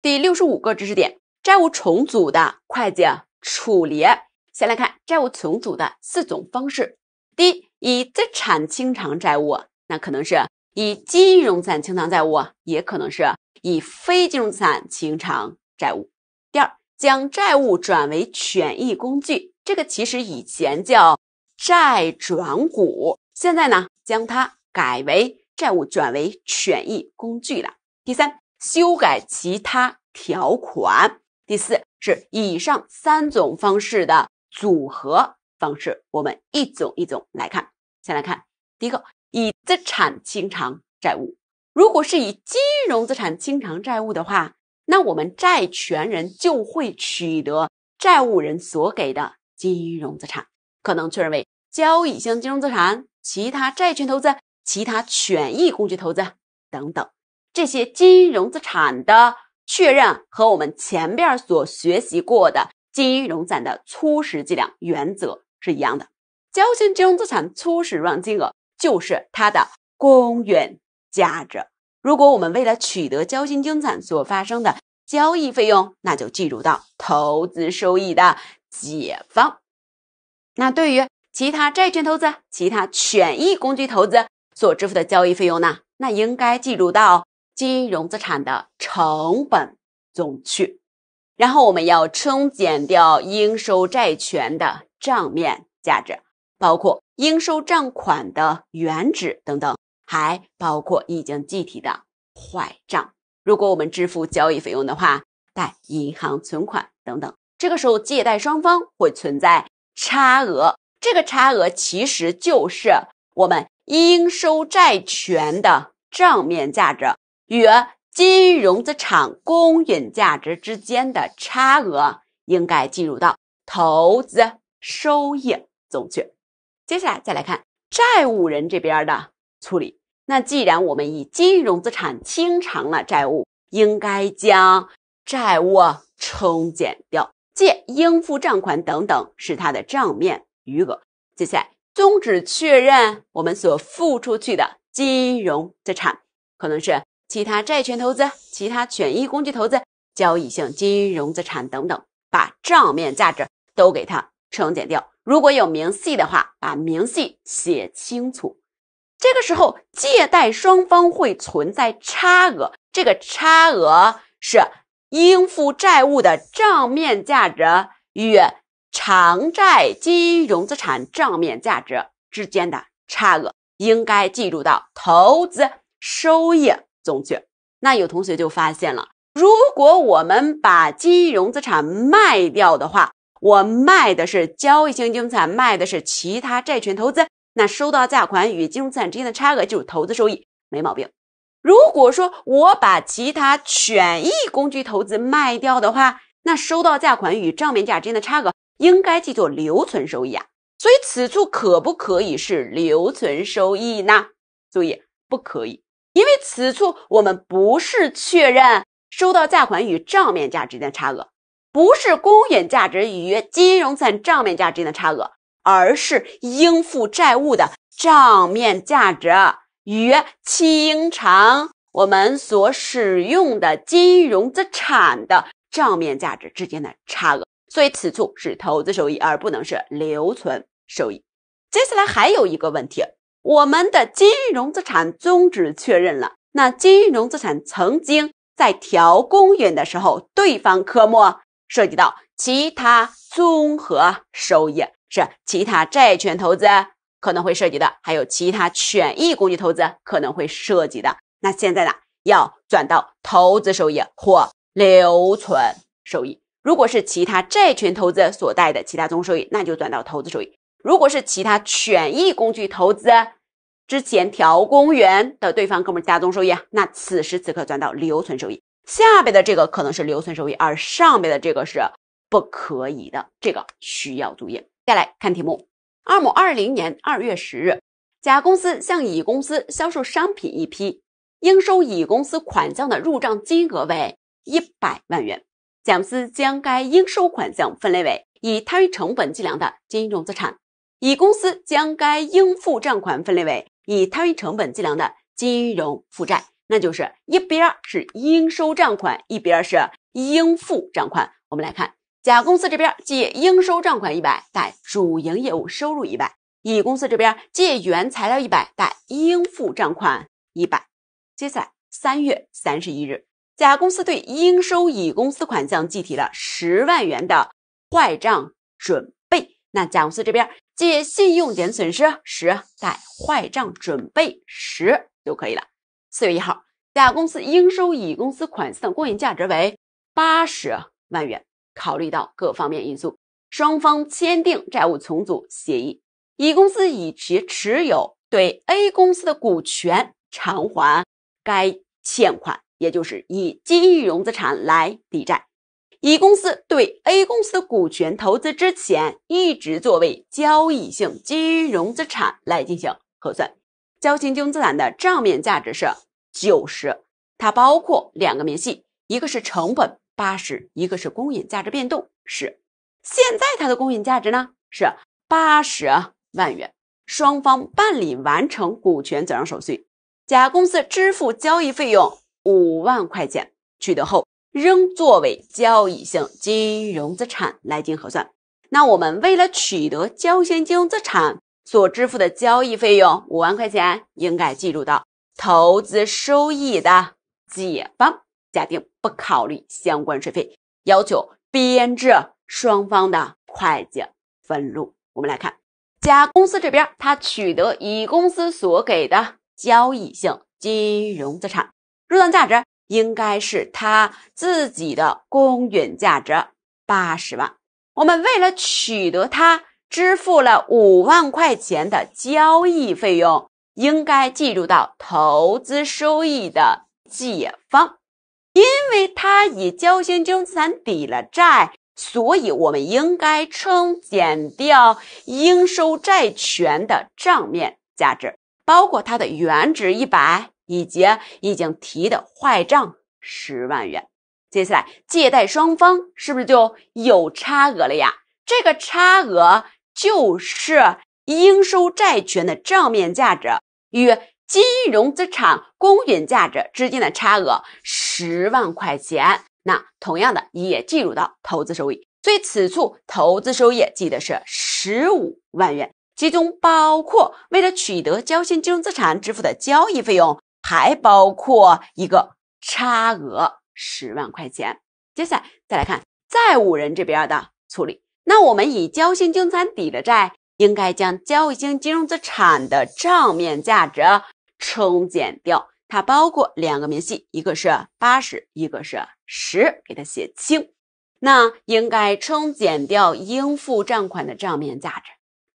第六十五个知识点：债务重组的会计处理。先来看债务重组的四种方式。第一，以资产清偿债务，那可能是以金融资产清偿债务，也可能是以非金融资产清偿债务。第二，将债务转为权益工具，这个其实以前叫债转股，现在呢，将它改为债务转为权益工具了。第三。修改其他条款。第四是以上三种方式的组合方式，我们一种一种来看。先来看第一个，以资产清偿债务。如果是以金融资产清偿债务的话，那我们债权人就会取得债务人所给的金融资产，可能确认为交易性金融资产、其他债权投资、其他权益工具投资等等。这些金融资产的确认和我们前边所学习过的金融资产的初始计量原则是一样的。交易金融资产初始入账金额就是它的公允价值。如果我们为了取得交易金融资产所发生的交易费用，那就计入到投资收益的解方。那对于其他债权投资、其他权益工具投资所支付的交易费用呢？那应该计入到。金融资产的成本总去，然后我们要冲减掉应收债权的账面价值，包括应收账款的原值等等，还包括已经计提的坏账。如果我们支付交易费用的话，贷银行存款等等，这个时候借贷双方会存在差额，这个差额其实就是我们应收债权的账面价值。与金融资产公允价值之间的差额应该计入到投资收益中去。接下来再来看债务人这边的处理。那既然我们以金融资产清偿了债务，应该将债务冲减掉，借应付账款等等是它的账面余额。接下来终止确认我们所付出去的金融资产，可能是。其他债权投资、其他权益工具投资、交易性金融资产等等，把账面价值都给它删减掉。如果有明细的话，把明细写清楚。这个时候，借贷双方会存在差额，这个差额是应付债务的账面价值与偿债金融资产账面价值之间的差额，应该计入到投资收益。送去，那有同学就发现了，如果我们把金融资产卖掉的话，我卖的是交易性金融资产，卖的是其他债权投资，那收到价款与金融资产之间的差额就是投资收益，没毛病。如果说我把其他权益工具投资卖掉的话，那收到价款与账面价之间的差额应该记作留存收益啊。所以此处可不可以是留存收益呢？注意，不可以。因为此处我们不是确认收到价款与账面价之间的差额，不是公允价值与金融资产账面价值的差额，而是应付债务的账面价值与清偿我们所使用的金融资产的账面价值之间的差额，所以此处是投资收益，而不能是留存收益。接下来还有一个问题。我们的金融资产终止确认了，那金融资产曾经在调公允的时候，对方科目涉及到其他综合收益，是其他债权投资可能会涉及的，还有其他权益工具投资可能会涉及的。那现在呢，要转到投资收益或留存收益。如果是其他债权投资所带的其他综合收益，那就转到投资收益。如果是其他权益工具投资之前调公员的对方哥们儿大收益，那此时此刻转到留存收益。下边的这个可能是留存收益，而上边的这个是不可以的，这个需要注意。再来看题目：二零二零年二月十日，甲公司向乙公司销售商品一批，应收乙公司款项的入账金额为一百万元。甲公司将该应收款项分类为以摊余成本计量的金融资产。乙公司将该应付账款分类为以摊余成本计量的金融负债，那就是一边是应收账款，一边是应付账款。我们来看，甲公司这边借应收账款一百，贷主营业务收入一百；乙公司这边借原材料一百，贷应付账款一百。接下来三月三十一日，甲公司对应收乙公司款项计提了十万元的坏账准。那甲公司这边借信用减损失十，贷坏账准备十就可以了。四月一号，甲公司应收乙公司款项的公允价值为八十万元，考虑到各方面因素，双方签订债务重组协议，乙公司以其持有对 A 公司的股权偿还该欠款，也就是以金融资产来抵债。乙公司对 A 公司的股权投资之前一直作为交易性金融资产来进行核算，交易性金融资产的账面价值是九十，它包括两个明细，一个是成本八十，一个是公允价值变动十。现在它的公允价值呢是八十万元。双方办理完成股权转让手续，甲公司支付交易费用五万块钱，取得后。仍作为交易性金融资产来进行核算。那我们为了取得交易性金融资产所支付的交易费用五万块钱，应该计入到投资收益的解方。假定不考虑相关税费，要求编制双方的会计分录。我们来看，甲公司这边，他取得乙公司所给的交易性金融资产，入账价值。应该是他自己的公允价值八十万，我们为了取得它支付了五万块钱的交易费用，应该计入到投资收益的借方，因为他以交易性金资产抵了债，所以我们应该称减掉应收债权的账面价值，包括它的原值一百。以及已经提的坏账十万元，接下来借贷双方是不是就有差额了呀？这个差额就是应收债权的账面价值与金融资产公允价值之间的差额，十万块钱。那同样的也计入到投资收益，所以此处投资收益记得是十五万元，其中包括为了取得交信金融资产支付的交易费用。还包括一个差额十万块钱。接下来再来看债务人这边的处理。那我们以交易性金融资产抵的债，应该将交易性金融资产的账面价值冲减掉。它包括两个明细，一个是八十，一个是十，给它写清。那应该冲减掉应付账款的账面价值。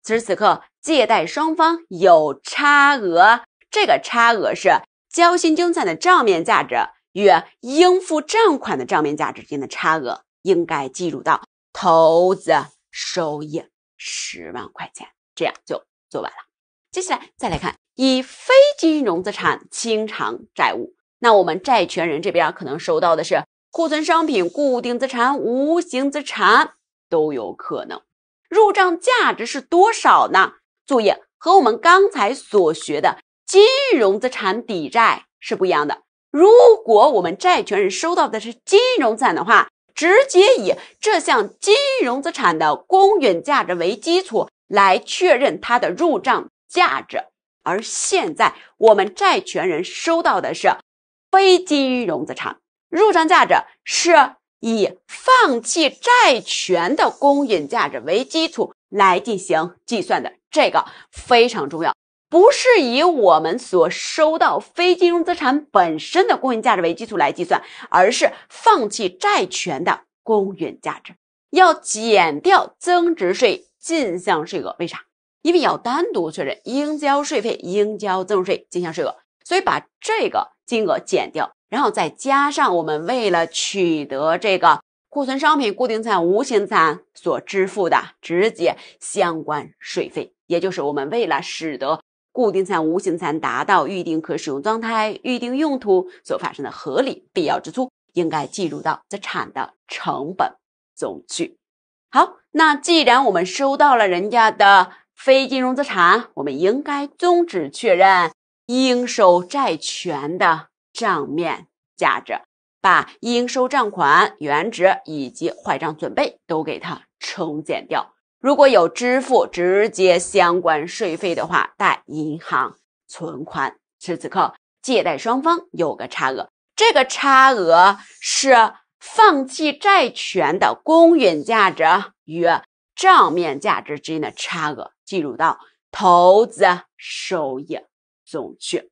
此时此刻，借贷双方有差额，这个差额是。交薪性算的账面价值与应付账款的账面价值之间的差额，应该计入到投资收益十万块钱，这样就做完了。接下来再来看以非金融资产清偿债务，那我们债权人这边可能收到的是库存商品、固定资产、无形资产都有可能，入账价值是多少呢？注意和我们刚才所学的。金融资产抵债是不一样的。如果我们债权人收到的是金融资产的话，直接以这项金融资产的公允价值为基础来确认它的入账价值。而现在我们债权人收到的是非金融资产，入账价值是以放弃债权的公允价值为基础来进行计算的，这个非常重要。不是以我们所收到非金融资产本身的公允价值为基础来计算，而是放弃债权的公允价值，要减掉增值税进项税额。为啥？因为要单独确认应交税费、应交增值税进项税额，所以把这个金额减掉，然后再加上我们为了取得这个库存商品、固定资产、无形资产所支付的直接相关税费，也就是我们为了使得。固定资产、无形资产达到预定可使用状态、预定用途所发生的合理必要支出，应该计入到资产的成本中去。好，那既然我们收到了人家的非金融资产，我们应该终止确认应收债权的账面价值，把应收账款原值以及坏账准备都给它冲减掉。如果有支付直接相关税费的话，贷银行存款。此此刻借贷双方有个差额，这个差额是放弃债权的公允价值与账面价值之间的差额，计入到投资收益中去。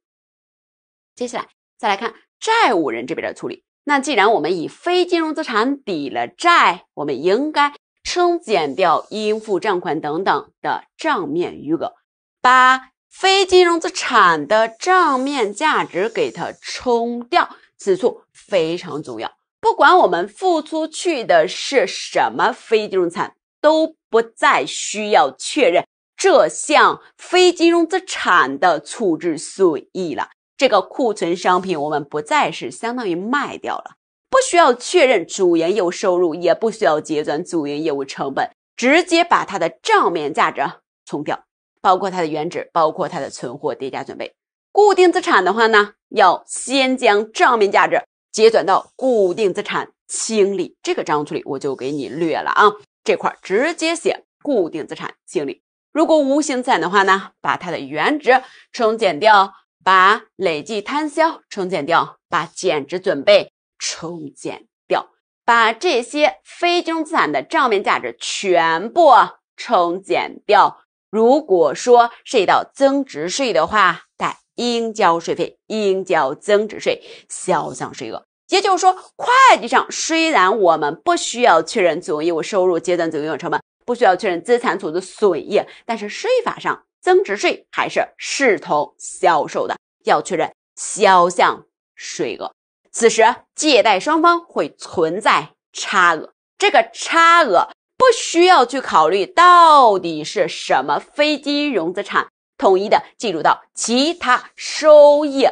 接下来再来看债务人这边的处理。那既然我们以非金融资产抵了债，我们应该。冲减掉应付账款等等的账面余额，把非金融资产的账面价值给它冲掉。此处非常重要，不管我们付出去的是什么非金融资产，都不再需要确认这项非金融资产的处置损益了。这个库存商品，我们不再是相当于卖掉了。不需要确认主营业务收入，也不需要结转主营业务成本，直接把它的账面价值冲掉，包括它的原值，包括它的存货跌价准备。固定资产的话呢，要先将账面价值结转到固定资产清理这个账处理，我就给你略了啊，这块直接写固定资产清理。如果无形资产的话呢，把它的原值冲减掉，把累计摊销冲减掉，把减值准备。冲减掉，把这些非金融资产的账面价值全部冲减掉。如果说涉及到增值税的话，带应交税费、应交增值税销项税额。也就是说，会计上虽然我们不需要确认主营业务收入、结段总营业成本，不需要确认资产处置损益，但是税法上增值税还是视同销售的，要确认销项税额。此时借贷双方会存在差额，这个差额不需要去考虑到底是什么非金融资产，统一的计入到其他收益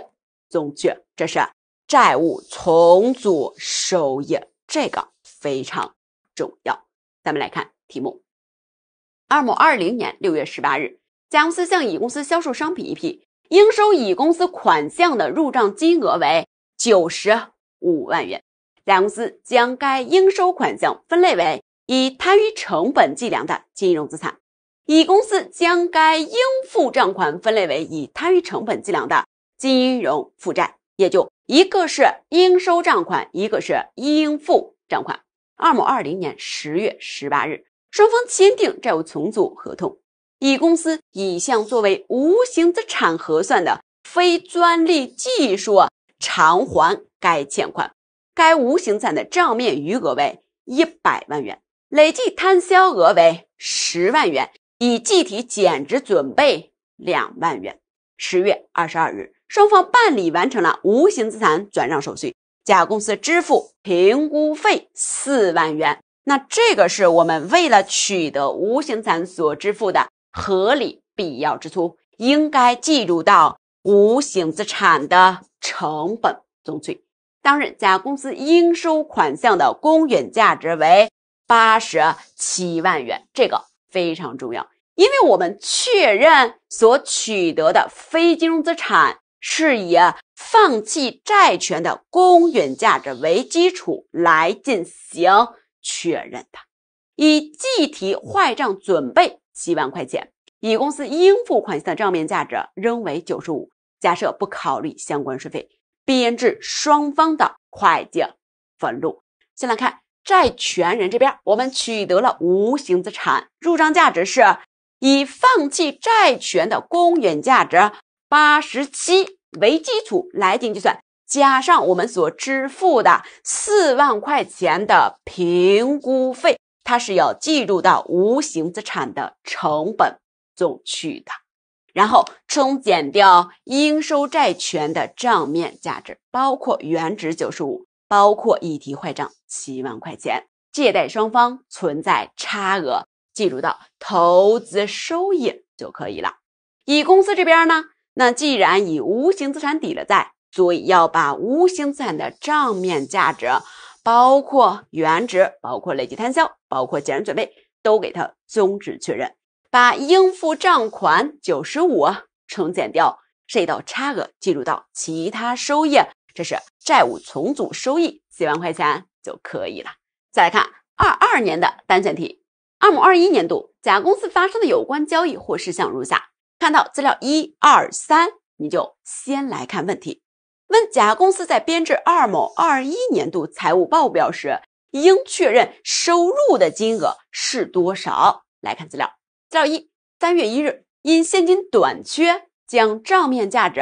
中去，这是债务重组收益，这个非常重要。咱们来看题目：二某二零年六月十八日，甲公司向乙公司销售商品一批，应收乙公司款项的入账金额为。九十五万元，甲公司将该应收款项分类为以摊余成本计量的金融资产，乙公司将该应付账款分类为以摊余成本计量的金融负债，也就一个是应收账款，一个是应付账款。二零二零年十月十八日，双方签订债务重组合同，乙公司已向作为无形资产核算的非专利技术。偿还该欠款，该无形资产的账面余额为一百万元，累计摊销额为十万元，已计提减值准备两万元。十月二十二日，双方办理完成了无形资产转让手续，甲公司支付评估费四万元。那这个是我们为了取得无形资产所支付的合理必要支出，应该计入到无形资产的。成本总计，当日甲公司应收款项的公允价值为八十七万元，这个非常重要，因为我们确认所取得的非金融资产是以放弃债权的公允价值为基础来进行确认的。以计提坏账准备七万块钱，乙公司应付款项的账面价值仍为九十五。假设不考虑相关税费，编制双方的会计分录。先来看债权人这边，我们取得了无形资产，入账价值是以放弃债权的公允价值八十七为基础来进行计算，加上我们所支付的四万块钱的评估费，它是要计入到无形资产的成本中去的。然后冲减掉应收债权的账面价值，包括原值九十五，包括已提坏账七万块钱，借贷双方存在差额，计入到投资收益就可以了。乙公司这边呢，那既然以无形资产抵了债，所以要把无形资产的账面价值，包括原值，包括累计摊销，包括减值准备，都给它终止确认。把应付账款九十五冲减掉，这道差额计入到其他收益，这是债务重组收益，几万块钱就可以了。再来看二二年的单选题，二某二一年度甲公司发生的有关交易或事项如下，看到资料一二三，你就先来看问题。问甲公司在编制二某二一年度财务报表时，应确认收入的金额是多少？来看资料。照一，三月一日，因现金短缺，将账面价值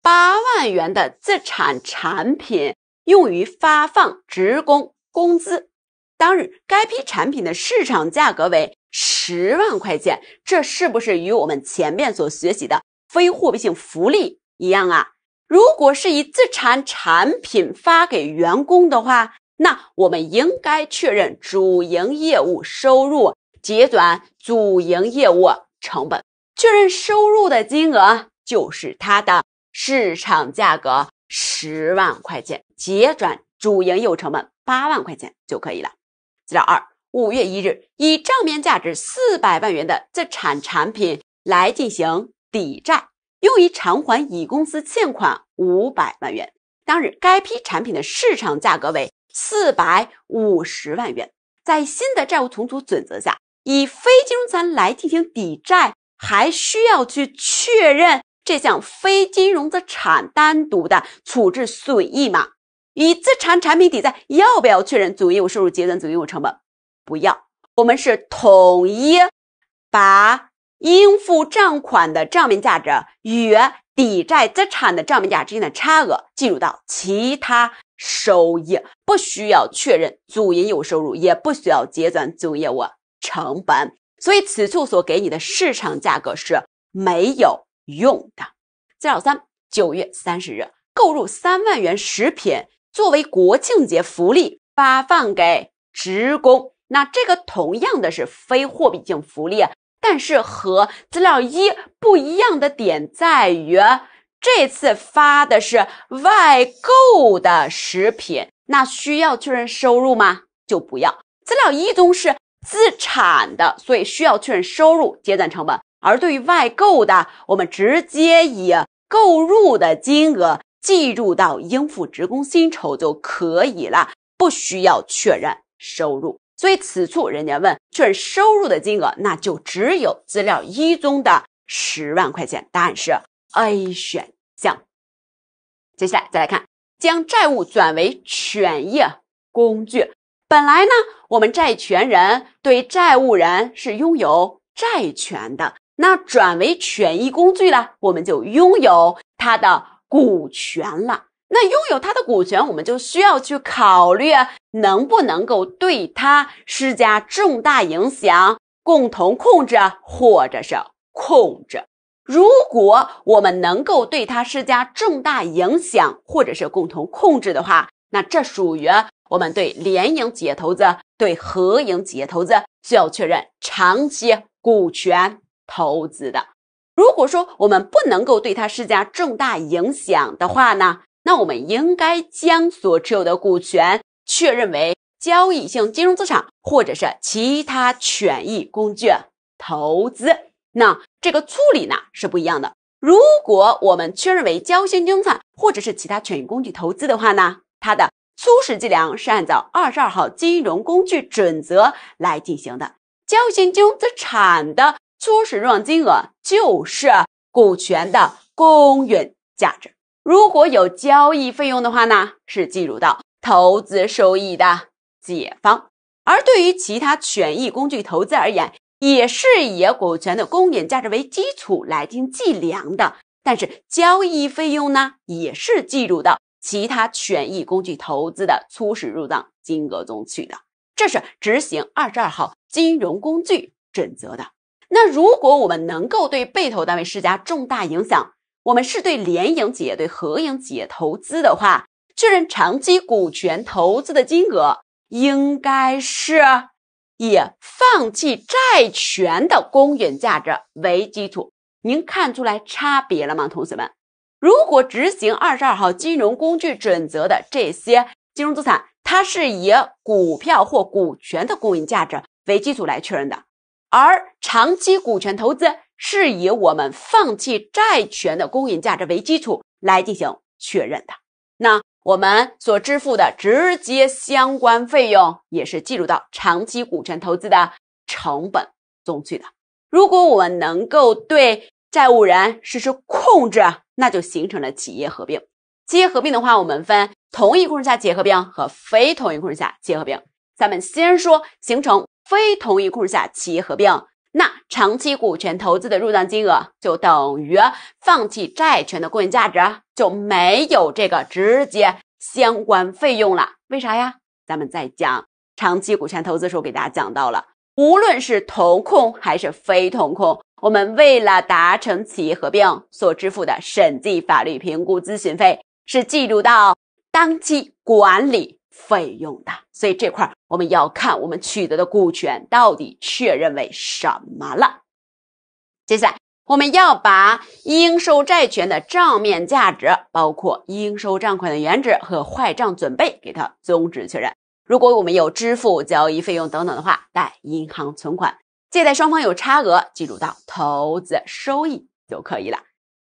八万元的自产产品用于发放职工工资。当日，该批产品的市场价格为十万块钱。这是不是与我们前面所学习的非货币性福利一样啊？如果是以自产产品发给员工的话，那我们应该确认主营业务收入。结转主营业务成本，确认收入的金额就是它的市场价格十万块钱，结转主营业务成本八万块钱就可以了。资料二，五月一日以账面价值四百万元的资产产品来进行抵债，用于偿还乙公司欠款五百万元。当日该批产品的市场价格为四百五十万元，在新的债务重组准则下。以非金融资产来进行抵债，还需要去确认这项非金融资产单独的处置损益吗？以资产产品抵债，要不要确认主营业务收入、结转主营业务成本？不要，我们是统一把应付账款的账面价值与抵债资产的账面价值之间的差额计入到其他收益，不需要确认主营业务收入，也不需要结转主营业务。成本，所以此处所给你的市场价格是没有用的。资料三，九月三十日购入三万元食品，作为国庆节福利发放给职工。那这个同样的是非货币性福利，但是和资料一不一样的点在于，这次发的是外购的食品，那需要确认收入吗？就不要。资料一中是。资产的，所以需要确认收入、结转成本；而对于外购的，我们直接以购入的金额计入到应付职工薪酬就可以了，不需要确认收入。所以此处人家问确认收入的金额，那就只有资料一中的十万块钱，答案是 A 选项。接下来再来看将债务转为权益工具。本来呢，我们债权人对债务人是拥有债权的，那转为权益工具了，我们就拥有他的股权了。那拥有他的股权，我们就需要去考虑能不能够对他施加重大影响、共同控制或者是控制。如果我们能够对他施加重大影响或者是共同控制的话，那这属于。我们对联营企业投资、对合营企业投资需要确认长期股权投资的。如果说我们不能够对它施加重大影响的话呢，那我们应该将所持有的股权确认为交易性金融资产或者是其他权益工具投资。那这个处理呢是不一样的。如果我们确认为交易性金融资产或者是其他权益工具投资的话呢，它的。初始计量是按照二十二号金融工具准则来进行的，交易性金融资产的初始入账金额就是股权的公允价值。如果有交易费用的话呢，是计入到投资收益的解方。而对于其他权益工具投资而言，也是以股权的公允价值为基础来进行计量的，但是交易费用呢，也是计入的。其他权益工具投资的初始入账金额中取的，这是执行二十二号金融工具准则的。那如果我们能够对被投单位施加重大影响，我们是对联营企业、对合营企业投资的话，确认长期股权投资的金额应该是以放弃债权的公允价值为基础。您看出来差别了吗，同学们？如果执行二十二号金融工具准则的这些金融资产，它是以股票或股权的公允价值为基础来确认的，而长期股权投资是以我们放弃债权的公允价值为基础来进行确认的。那我们所支付的直接相关费用也是计入到长期股权投资的成本中去的。如果我们能够对债务人实施控制，那就形成了企业合并。企业合并的话，我们分同一控制下企业合并和非同一控制下企业合并。咱们先说形成非同一控制下企业合并，那长期股权投资的入账金额就等于放弃债权的公允价值，就没有这个直接相关费用了。为啥呀？咱们在讲长期股权投资的时候给大家讲到了，无论是同控还是非同控。我们为了达成企业合并所支付的审计、法律、评估、咨询费是计入到当期管理费用的，所以这块儿我们要看我们取得的股权到底确认为什么了。接下来我们要把应收债权的账面价值，包括应收账款的原值和坏账准备给它终止确认。如果我们有支付交易费用等等的话，贷银行存款。借贷双方有差额，记住到投资收益就可以了。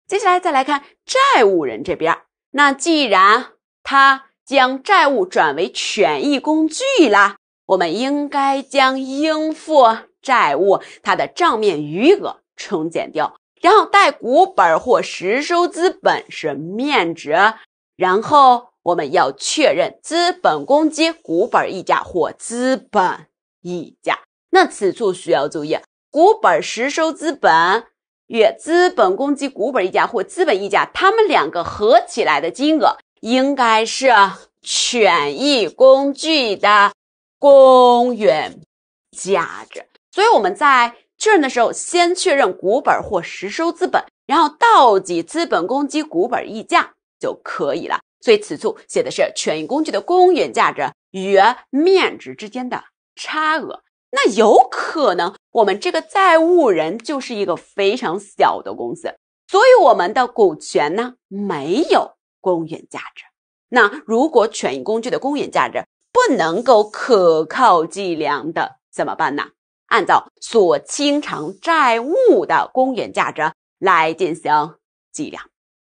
接下来再来看债务人这边，那既然他将债务转为权益工具啦，我们应该将应付债务它的账面余额冲减掉，然后贷股本或实收资本是面值，然后我们要确认资本公积股本溢价或资本溢价。那此处需要注意，股本实收资本与资本公积股本溢价或资本溢价，它们两个合起来的金额应该是权益工具的公允价值。所以我们在确认的时候，先确认股本或实收资本，然后倒底资本公积股本溢价就可以了。所以此处写的是权益工具的公允价值与面值之间的差额。那有可能，我们这个债务人就是一个非常小的公司，所以我们的股权呢没有公允价值。那如果权益工具的公允价值不能够可靠计量的，怎么办呢？按照所清偿债务的公允价值来进行计量。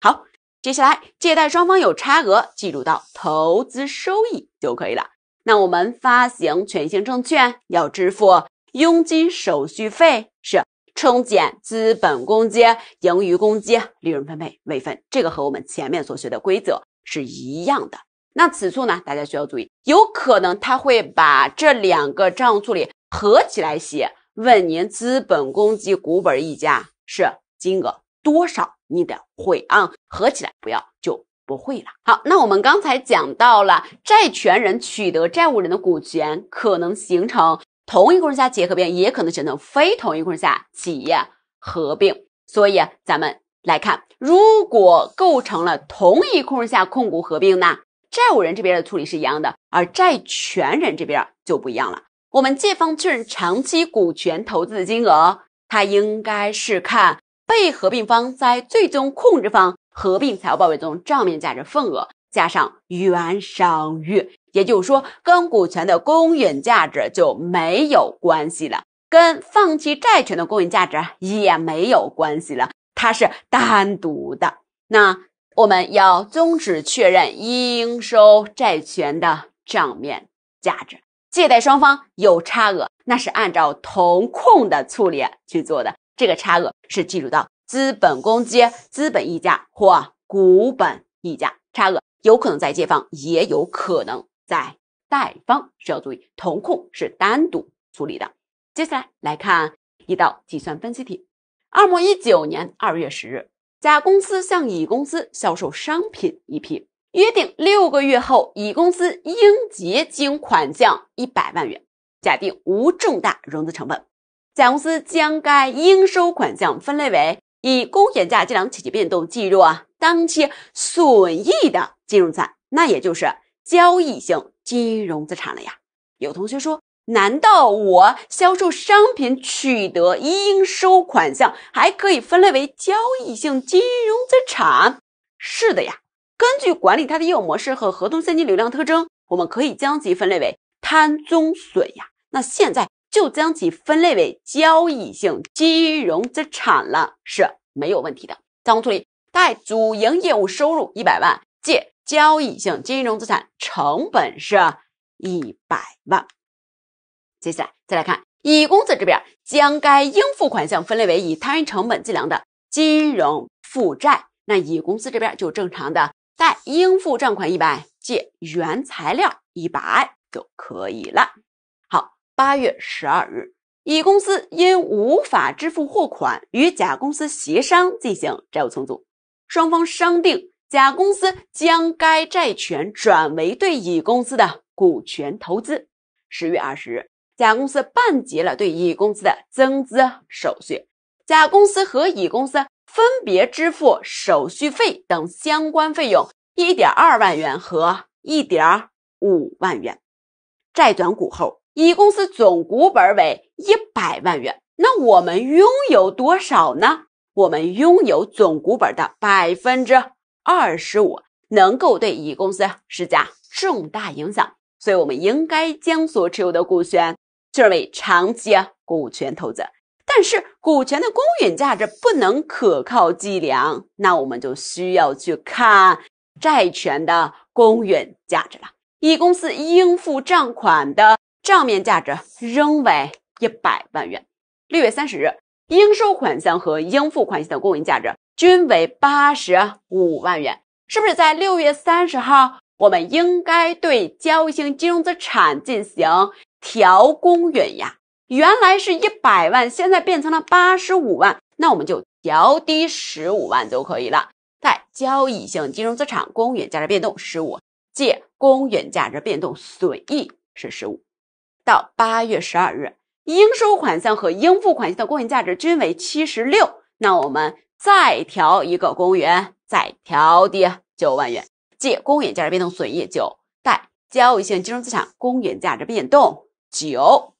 好，接下来借贷双方有差额，计入到投资收益就可以了。那我们发行全行证券要支付佣金、手续费，是冲减资本公积、盈余公积、利润分配未分，这个和我们前面所学的规则是一样的。那此处呢，大家需要注意，有可能他会把这两个账处理合起来写，问您资本公积股本溢价是金额多少，你得会啊，合起来不要就。不会了。好，那我们刚才讲到了，债权人取得债务人的股权，可能形成同一控制下企业合并，也可能形成非同一控制下企业合并。所以咱们来看，如果构成了同一控制下控股合并呢，债务人这边的处理是一样的，而债权人这边就不一样了。我们借方确认长期股权投资的金额，它应该是看被合并方在最终控制方。合并财务报表中账面价值份额加上原商誉，也就是说跟股权的公允价值就没有关系了，跟放弃债权的公允价值也没有关系了，它是单独的。那我们要终止确认应收债权的账面价值，借贷双方有差额，那是按照同控的处理去做的，这个差额是计入到。资本公积、资本溢价或股本溢价差额，有可能在借方，也有可能在贷方，需要注意。同控是单独处理的。接下来来看一道计算分析题。二模一九年二月十日，甲公司向乙公司销售商品一批，约定六个月后乙公司应结清款项一百万元。假定无重大融资成本，甲公司将该应收款项分类为。以公允价计量且变动计入啊，当期损益的金融资产，那也就是交易性金融资产了呀。有同学说，难道我销售商品取得应收款项还可以分类为交易性金融资产？是的呀，根据管理它的业务模式和合同现金流量特征，我们可以将其分类为摊中损呀。那现在。就将其分类为交易性金融资产了，是没有问题的。账务处理：贷主营业务收入一百万，借交易性金融资产成本是一百万。接下来再来看乙公司这边，将该应付款项分类为以摊余成本计量的金融负债。那乙公司这边就正常的贷应付账款一百，借原材料一百就可以了。八月十二日，乙公司因无法支付货款，与甲公司协商进行债务重组。双方商定，甲公司将该债权转为对乙公司的股权投资。十月二十日，甲公司办结了对乙公司的增资手续。甲公司和乙公司分别支付手续费等相关费用一点二万元和一点五万元。债转股后。乙公司总股本为一百万元，那我们拥有多少呢？我们拥有总股本的百分之二十五，能够对乙公司施加重大影响，所以我们应该将所持有的股权作为长期股权投资。但是，股权的公允价值不能可靠计量，那我们就需要去看债权的公允价值了。乙公司应付账款的。账面价值仍为一百万元。六月三十日，应收款项和应付款项的公允价值均为八十五万元。是不是在六月三十号，我们应该对交易性金融资产进行调公允呀？原来是一百万，现在变成了八十五万，那我们就调低十五万就可以了。在交易性金融资产公允价值变动十五，借公允价值变动损益是十五。到八月十二日，应收款项和应付款项的公允价值均为七十六。那我们再调一个公允，再调低九万元，借“公允价值变动损益”九，贷“交易性金融资产公允价值变动”九。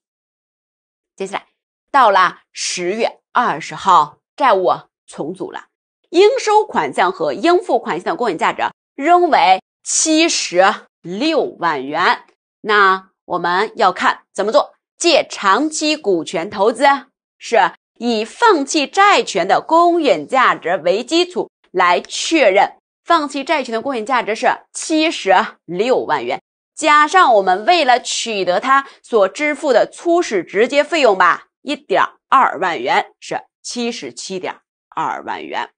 接下来到了十月二十号，债务重组了，应收款项和应付款项的公允价值仍为七十六万元。那我们要看怎么做，借长期股权投资是以放弃债权的公允价值为基础来确认，放弃债权的公允价值是七十六万元，加上我们为了取得它所支付的初始直接费用吧，一点二万元是七十七点二万元，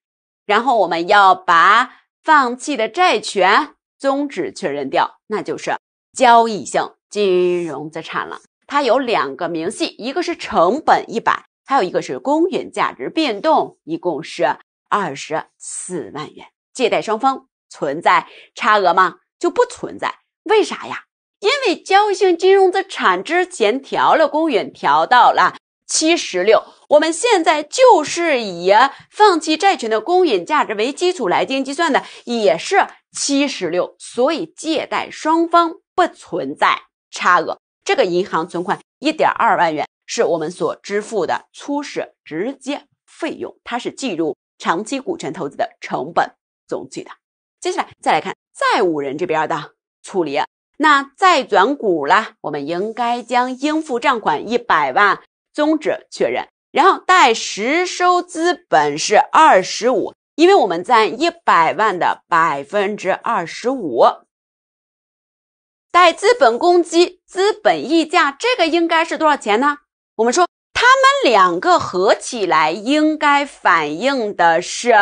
然后我们要把放弃的债权终止确认掉，那就是交易性。金融资产了，它有两个明细，一个是成本一百，还有一个是公允价值变动，一共是二十四万元。借贷双方存在差额吗？就不存在，为啥呀？因为交易性金融资产之前调了公允，调到了七十六，我们现在就是以放弃债权的公允价值为基础来进行计算的，也是七十六，所以借贷双方不存在。差额，这个银行存款一点二万元是我们所支付的初始直接费用，它是计入长期股权投资的成本总计的。接下来再来看债务人这边的处理，那再转股了，我们应该将应付账款一百万终止确认，然后待实收资本是二十五，因为我们在一百万的百分之二十五。带资本公积、资本溢价，这个应该是多少钱呢？我们说他们两个合起来应该反映的是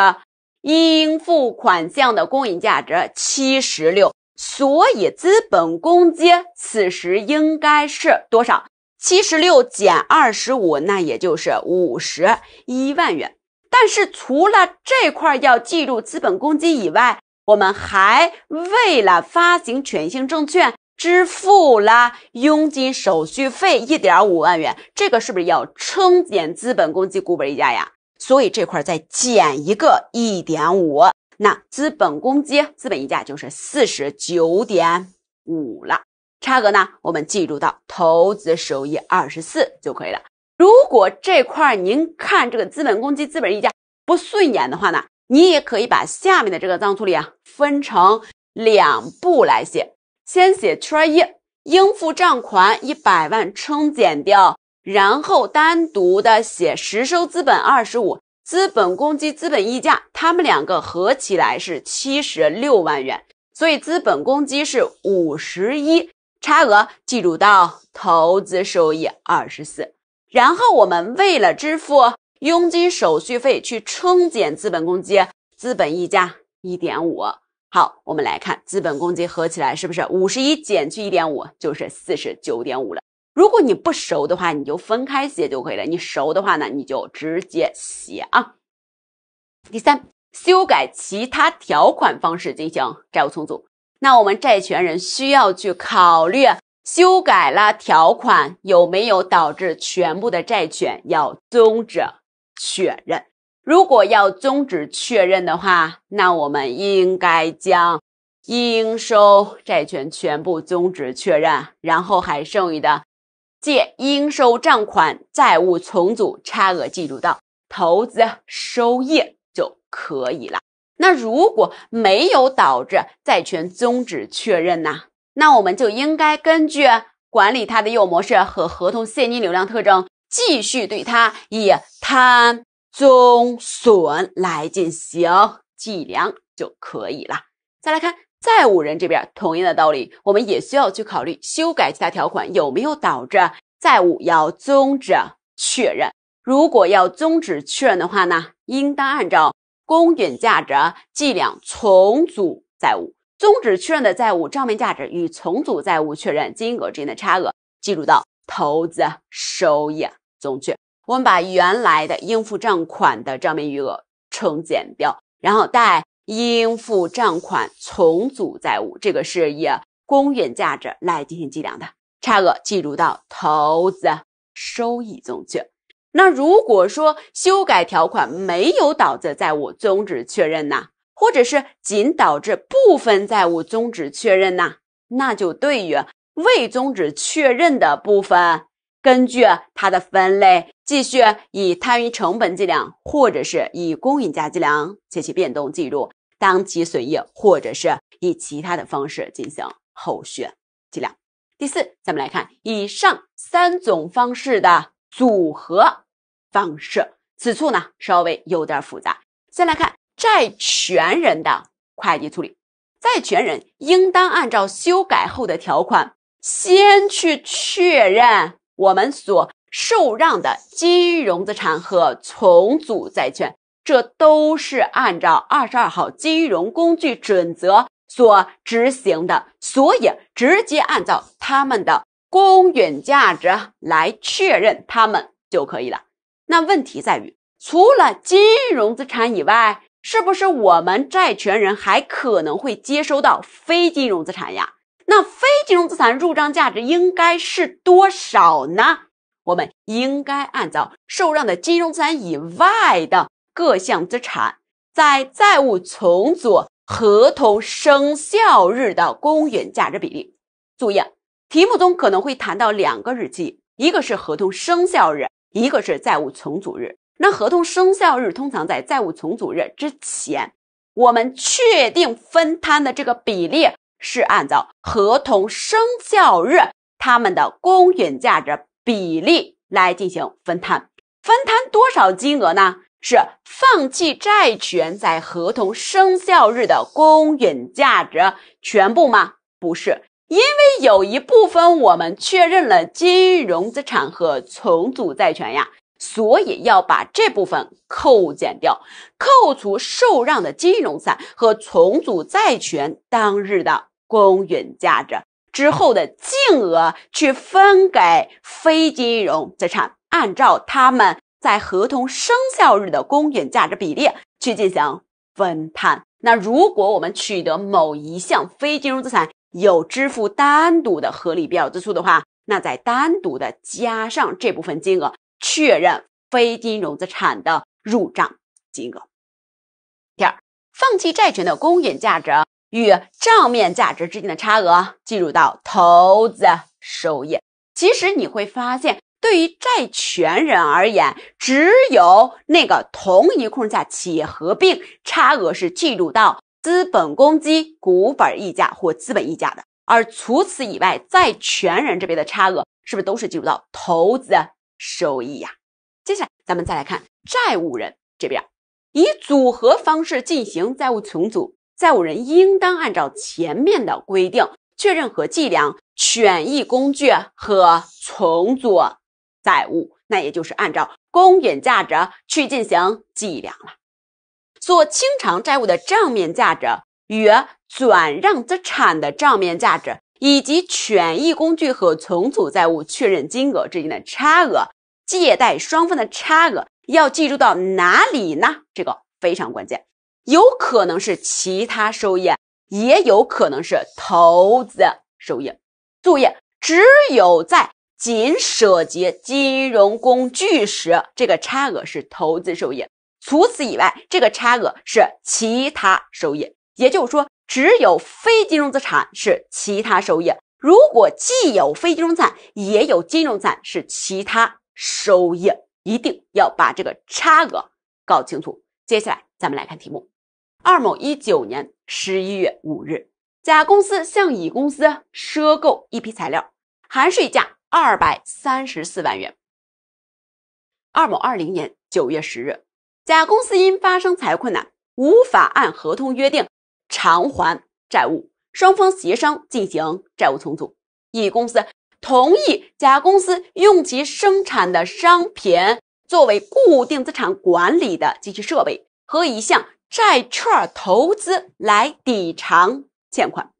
应付款项的公允价值七十六，所以资本公积此时应该是多少？七十六减二十五，那也就是五十一万元。但是除了这块要计入资本公积以外，我们还为了发行权性证券支付了佣金手续费一点五万元，这个是不是要冲减资本公积股本溢价呀？所以这块再减一个一点五，那资本公积资本溢价就是四十九点五了。差额呢，我们计入到投资收益二十四就可以了。如果这块您看这个资本公积资本溢价不顺眼的话呢？你也可以把下面的这个账处理啊，分成两步来写，先写圈一，应付账款一百万冲减掉，然后单独的写实收资本二十五，资本公积、资本溢价，他们两个合起来是七十六万元，所以资本公积是五十一，差额记住到投资收益二十四，然后我们为了支付。佣金手续费去冲减资本公积，资本溢价一点五。好，我们来看资本公积合起来是不是五十一减去一点五就是四十九点五了？如果你不熟的话，你就分开写就可以了。你熟的话呢，你就直接写啊。第三，修改其他条款方式进行债务重组。那我们债权人需要去考虑修改了条款有没有导致全部的债权要终止。确认，如果要终止确认的话，那我们应该将应收债权全部终止确认，然后还剩余的借应收账款债务重组差额计入到投资收益就可以了。那如果没有导致债权终止确认呢？那我们就应该根据管理它的业务模式和合同现金流量特征。继续对它以摊中损来进行计量就可以了。再来看债务人这边，同样的道理，我们也需要去考虑修改其他条款有没有导致债务要终止确认。如果要终止确认的话呢，应当按照公允价值计量重组债务终止确认的债务账面价值与重组债务确认金额之间的差额计入到投资收益。总去，我们把原来的应付账款的账面余额冲减掉，然后带应付账款重组债务，这个是以公允价值来进行计量的差额，计入到投资收益中去。那如果说修改条款没有导致债务终止确认呢，或者是仅导致部分债务终止确认呢，那就对于未终止确认的部分。根据它的分类，继续以摊余成本计量，或者是以公允价计量，且其变动计入当期损益，或者是以其他的方式进行后续计量。第四，咱们来看以上三种方式的组合方式。此处呢，稍微有点复杂。先来看债权人的会计处理，债权人应当按照修改后的条款先去确认。我们所受让的金融资产和重组债券，这都是按照二十二号金融工具准则所执行的，所以直接按照他们的公允价值来确认他们就可以了。那问题在于，除了金融资产以外，是不是我们债权人还可能会接收到非金融资产呀？那非金融资产入账价值应该是多少呢？我们应该按照受让的金融资产以外的各项资产在债务重组合同生效日的公允价值比例。注意，题目中可能会谈到两个日期，一个是合同生效日，一个是债务重组日。那合同生效日通常在债务重组日之前，我们确定分摊的这个比例。是按照合同生效日他们的公允价值比例来进行分摊，分摊多少金额呢？是放弃债权在合同生效日的公允价值全部吗？不是，因为有一部分我们确认了金融资产和重组债权呀。所以要把这部分扣减掉，扣除受让的金融资产和重组债权当日的公允价值之后的净额，去分给非金融资产，按照他们在合同生效日的公允价值比例去进行分摊。那如果我们取得某一项非金融资产有支付单独的合理必要支出的话，那再单独的加上这部分金额。确认非金融资产的入账金额。第二，放弃债权的公允价值与账面价值之间的差额，计入到投资收益。其实你会发现，对于债权人而言，只有那个同一控制下企业合并差额是计入到资本公积、股本溢价或资本溢价的，而除此以外，债权人这边的差额是不是都是计入到投资？收益呀，接下来咱们再来看债务人这边，以组合方式进行债务重组，债务人应当按照前面的规定确认和计量权益工具和重组债务，那也就是按照公允价值去进行计量了，所清偿债务的账面价值与转让资产的账面价值。以及权益工具和重组债务确认金额之间的差额，借贷双方的差额要记住到哪里呢？这个非常关键，有可能是其他收益，也有可能是投资收益。注意，只有在仅涉及金融工具时，这个差额是投资收益；除此以外，这个差额是其他收益。也就是说。只有非金融资产是其他收益。如果既有非金融资产，也有金融资产是其他收益，一定要把这个差额搞清楚。接下来咱们来看题目。二某一九年十一月五日，甲公司向乙公司赊购一批材料，含税价二百三十四万元。二某二零年九月十日，甲公司因发生财务困难，无法按合同约定。偿还债务，双方协商进行债务重组。乙公司同意甲公司用其生产的商品作为固定资产管理的机器设备和一项债券投资来抵偿欠款。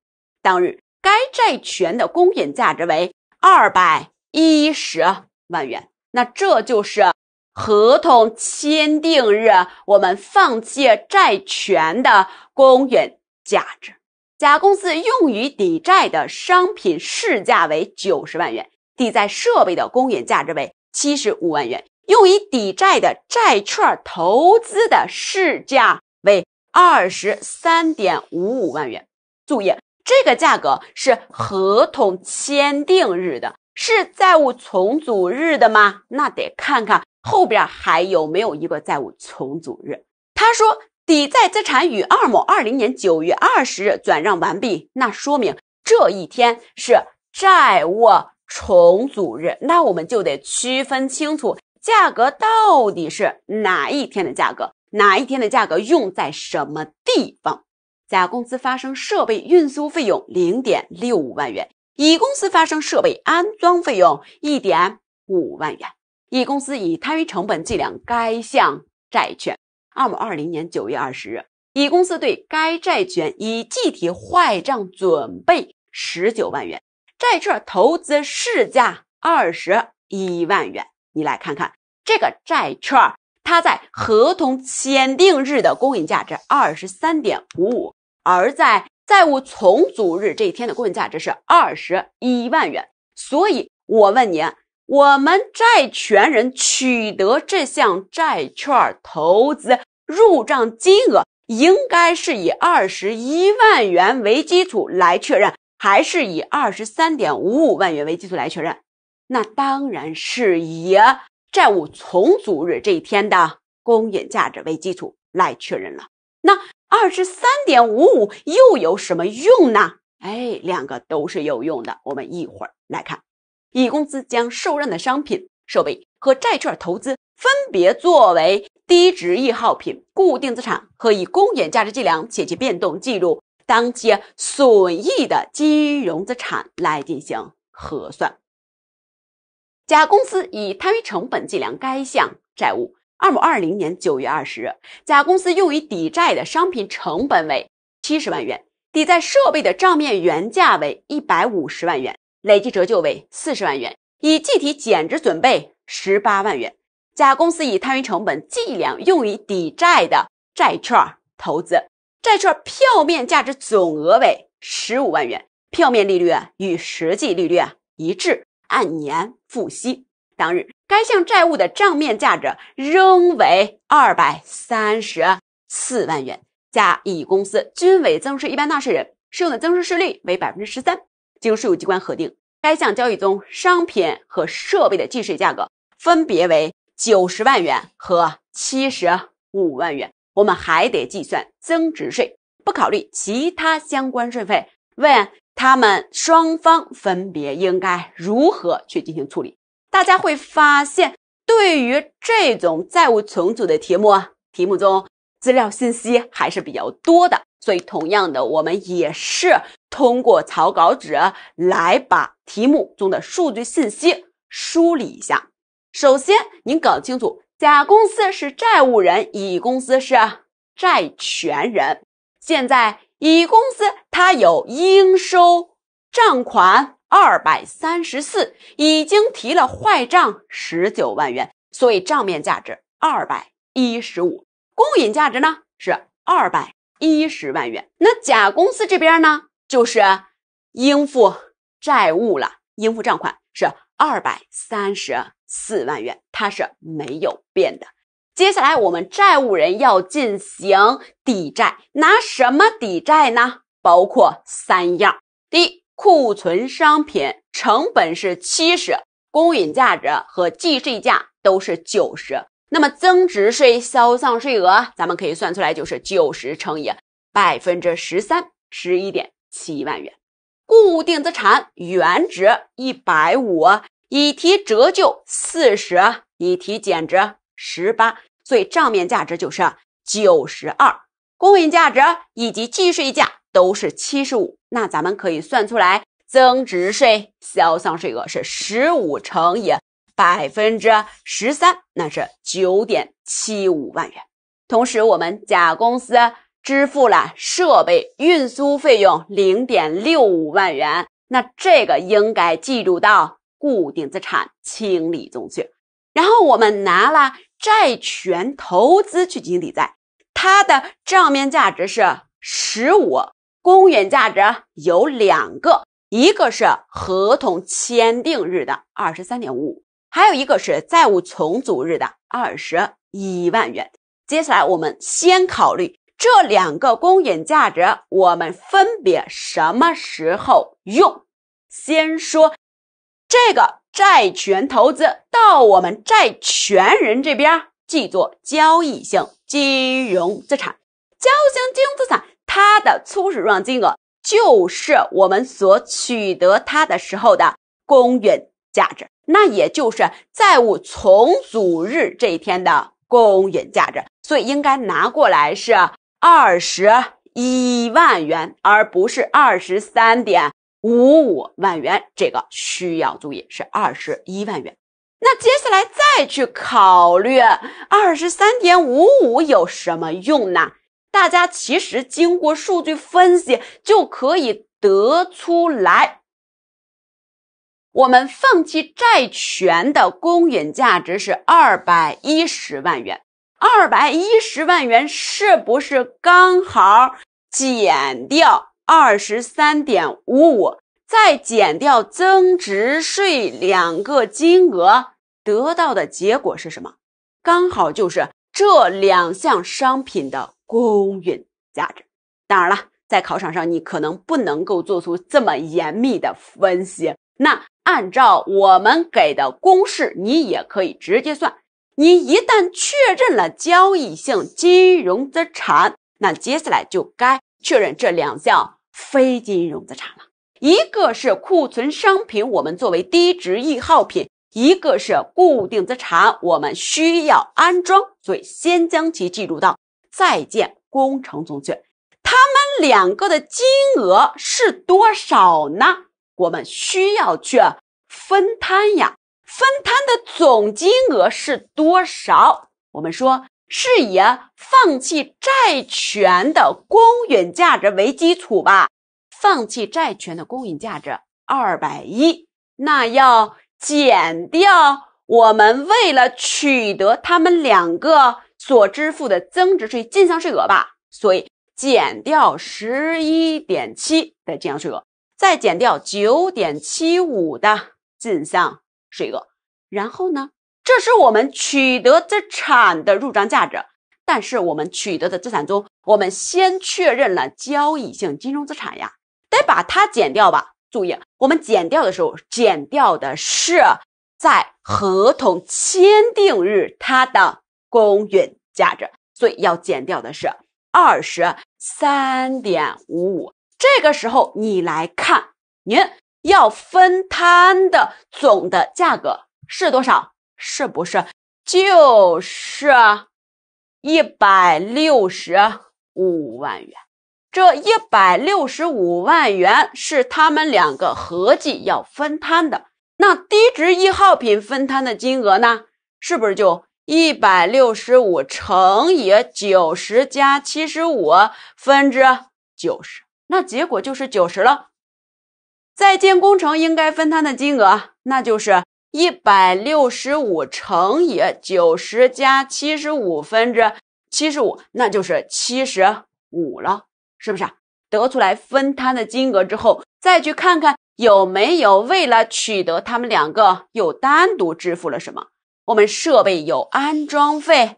当日，该债权的公允价值为二百一十万元。那这就是。合同签订日，我们放弃债权的公允价值。甲公司用于抵债的商品市价为九十万元，抵债设备的公允价值为七十五万元，用于抵债的债券投资的市价为二十三点五五万元。注意，这个价格是合同签订日的，是债务重组日的吗？那得看看。后边还有没有一个债务重组日？他说，抵债资产于二某二零年九月二十日转让完毕，那说明这一天是债务重组日。那我们就得区分清楚，价格到底是哪一天的价格，哪一天的价格用在什么地方。甲公司发生设备运输费用零点六五万元，乙公司发生设备安装费用一点五万元。乙公司以摊余成本计量该项债券。二五二零年九月二十日，乙公司对该债券已计提坏账准备十九万元，债券投资市价二十一万元。你来看看这个债券，它在合同签订日的公允价值二十三点五五，而在债务重组日这一天的公允价值是二十一万元。所以我问你。我们债权人取得这项债券投资入账金额，应该是以二十一万元为基础来确认，还是以二十三点五五万元为基础来确认？那当然是以债务重组日这一天的公允价值为基础来确认了。那二十三点五五又有什么用呢？哎，两个都是有用的，我们一会儿来看。乙公司将受让的商品、设备和债券投资分别作为低值易耗品、固定资产和以公允价值计量且其变动计入当期损益的金融资产来进行核算。甲公司以摊余成本计量该项债务。二五二零年九月二十日，甲公司用于抵债的商品成本为七十万元，抵债设备的账面原价为一百五十万元。累计折旧为四十万元，以计提减值准备十八万元。甲公司以摊余成本计量用于抵债的债券投资，债券票面价值总额为十五万元，票面利率与实际利率一致，按年付息。当日，该项债务的账面价值仍为二百三十四万元。甲、乙公司均为增值税一般纳税人，适用的增值税率为百分之十三。经税务机关核定，该项交易中商品和设备的计税价格分别为九十万元和七十五万元。我们还得计算增值税，不考虑其他相关税费。问他们双方分别应该如何去进行处理？大家会发现，对于这种债务重组的题目，题目中资料信息还是比较多的。所以，同样的，我们也是通过草稿纸来把题目中的数据信息梳理一下。首先，您搞清楚，甲公司是债务人，乙公司是债权人。现在，乙公司它有应收账款二百三十四，已经提了坏账十九万元，所以账面价值二百一十五，公允价值呢是二百。一十万元，那甲公司这边呢，就是应付债务了，应付账款是二百三十四万元，它是没有变的。接下来我们债务人要进行抵债，拿什么抵债呢？包括三样，第一，库存商品成本是七十，公允价值和计税价都是九十。那么增值税销项税额，咱们可以算出来就是九十乘以百分之十三，十一点七万元。固定资产原值一百五，已提折旧四十，已提减值十八，所以账面价值就是九十二。公允价值以及计税价都是七十五，那咱们可以算出来增值税销项税额是十五乘以。百分之十三，那是九点七五万元。同时，我们甲公司支付了设备运输费用零点六五万元，那这个应该计入到固定资产清理中去。然后，我们拿了债权投资去进行抵债，它的账面价值是十五，公允价值有两个，一个是合同签订日的二十三点五五。还有一个是债务重组日的二十一万元。接下来我们先考虑这两个公允价值，我们分别什么时候用？先说这个债权投资到我们债权人这边，记作交易性金融资产。交易性金融资产它的初始账金额就是我们所取得它的时候的公允价值。那也就是债务重组日这一天的公允价值，所以应该拿过来是二十一万元，而不是二十三点五五万元。这个需要注意，是二十一万元。那接下来再去考虑二十三点五五有什么用呢？大家其实经过数据分析就可以得出来。我们放弃债权的公允价值是二百一十万元，二百一十万元是不是刚好减掉二十三点五五，再减掉增值税两个金额，得到的结果是什么？刚好就是这两项商品的公允价值。当然了，在考场上你可能不能够做出这么严密的分析，那。按照我们给的公式，你也可以直接算。你一旦确认了交易性金融资产，那接下来就该确认这两项非金融资产了。一个是库存商品，我们作为低值易耗品；一个是固定资产，我们需要安装，所以先将其计入到在建工程中去。他们两个的金额是多少呢？我们需要去分摊呀，分摊的总金额是多少？我们说是以放弃债权的公允价值为基础吧。放弃债权的公允价值二百一，那要减掉我们为了取得他们两个所支付的增值税进项税额吧，所以减掉十一点七的进项税额。再减掉九点七五的进项税额，然后呢，这是我们取得资产的入账价值。但是我们取得的资产中，我们先确认了交易性金融资产呀，得把它减掉吧。注意，我们减掉的时候，减掉的是在合同签订日它的公允价值，所以要减掉的是二十三点五五。这个时候，你来看，您要分摊的总的价格是多少？是不是就是一百六十五万元？这一百六十五万元是他们两个合计要分摊的。那低值易耗品分摊的金额呢？是不是就一百六十五乘以九十加七十五分之九十？那结果就是九十了，在建工程应该分摊的金额，那就是一百六十五乘以九十加七十五分之七十五，那就是七十五了，是不是？得出来分摊的金额之后，再去看看有没有为了取得他们两个又单独支付了什么？我们设备有安装费，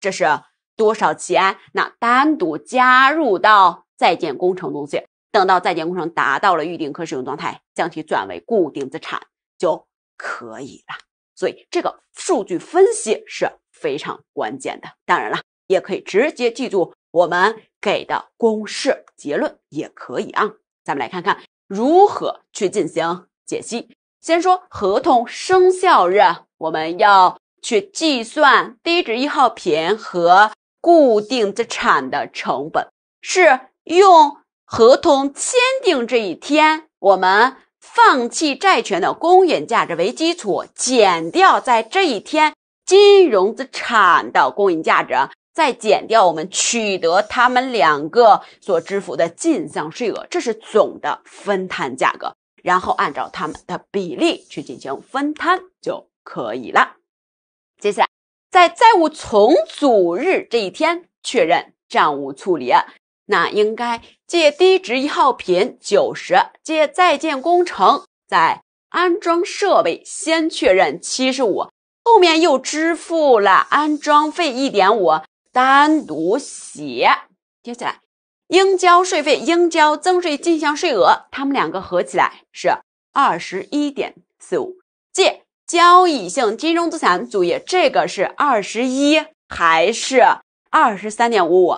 这是多少钱？那单独加入到。在建工程东西，等到在建工程达到了预定可使用状态，将其转为固定资产就可以了。所以这个数据分析是非常关键的。当然了，也可以直接记住我们给的公式结论也可以啊。咱们来看看如何去进行解析。先说合同生效日，我们要去计算低值易耗品和固定资产的成本是。用合同签订这一天我们放弃债权的公允价值为基础，减掉在这一天金融资产的公允价值，再减掉我们取得他们两个所支付的进项税额，这是总的分摊价格，然后按照他们的比例去进行分摊就可以了。接下来在债务重组日这一天确认账务处理。那应该借低值易耗品九十，借在建工程在安装设备，先确认七十五，后面又支付了安装费一点五，单独写。接下来应交税费，应交增税进项税额，他们两个合起来是二十一点四五，借交易性金融资产，注意这个是二十一还是二十三点五五？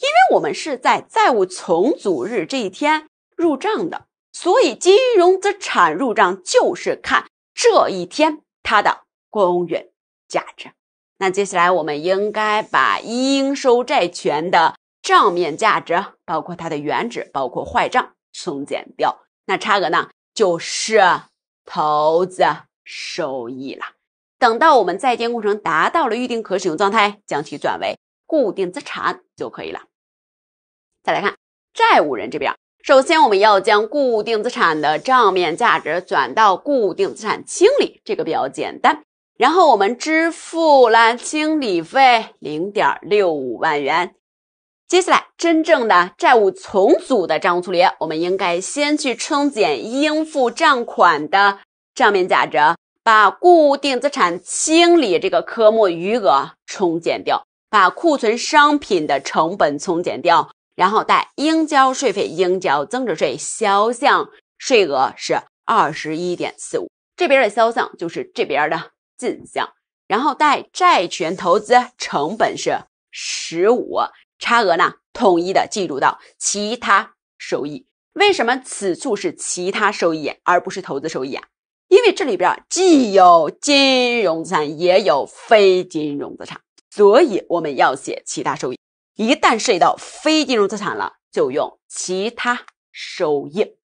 因为我们是在债务重组日这一天入账的，所以金融资产入账就是看这一天它的公允价值。那接下来，我们应该把应收债权的账面价值，包括它的原值，包括坏账从减掉。那差额呢，就是投资收益了。等到我们在建工程达到了预定可使用状态，将其转为固定资产就可以了。再来看债务人这边，首先我们要将固定资产的账面价值转到固定资产清理，这个比较简单。然后我们支付了清理费零点六五万元。接下来真正的债务重组的账务处理，我们应该先去冲减应付账款的账面价值，把固定资产清理这个科目余额冲减掉，把库存商品的成本冲减掉。然后带应交税费，应交增值税销项税额是二十一点四五，这边的销项就是这边的进项。然后带债权投资成本是十五，差额呢统一的计入到其他收益。为什么此处是其他收益而不是投资收益啊？因为这里边既有金融资产也有非金融资产，所以我们要写其他收益。一旦涉及到非金融资产了，就用其他收益。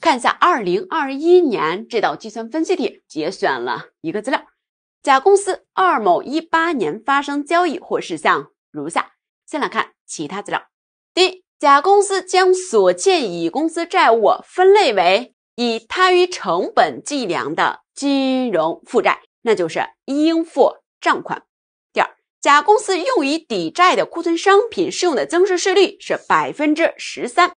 看一下二零二一年这道计算分析题，节选了一个资料：甲公司二某一八年发生交易或事项如下。先来看其他资料。第一，甲公司将所欠乙公司债务分类为以他余成本计量的金融负债，那就是应付账款。甲公司用于抵债的库存商品适用的增值税率是百分之十三，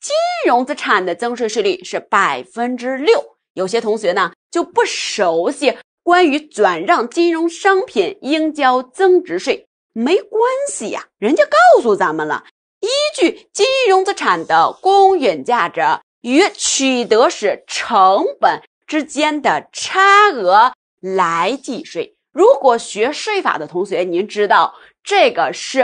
金融资产的增值税率是百分之六。有些同学呢就不熟悉关于转让金融商品应交增值税，没关系呀，人家告诉咱们了，依据金融资产的公允价值与取得时成本之间的差额来计税。如果学税法的同学，您知道这个是